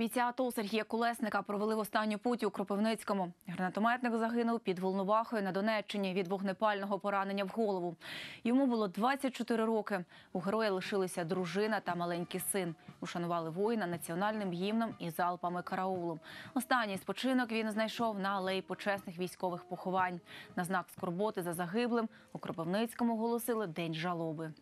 Бійця АТО Сергія Колесника провели в останню путь у Кропивницькому. Гранатометник загинув під Волновахою на Донеччині від вогнепального поранення в голову. Йому було 24 роки. У героя лишилися дружина та маленький син. Ушанували воїна національним гімном і залпами караулу. Останній спочинок він знайшов на алеї почесних військових поховань. На знак скорботи за загиблим у Кропивницькому оголосили день жалоби.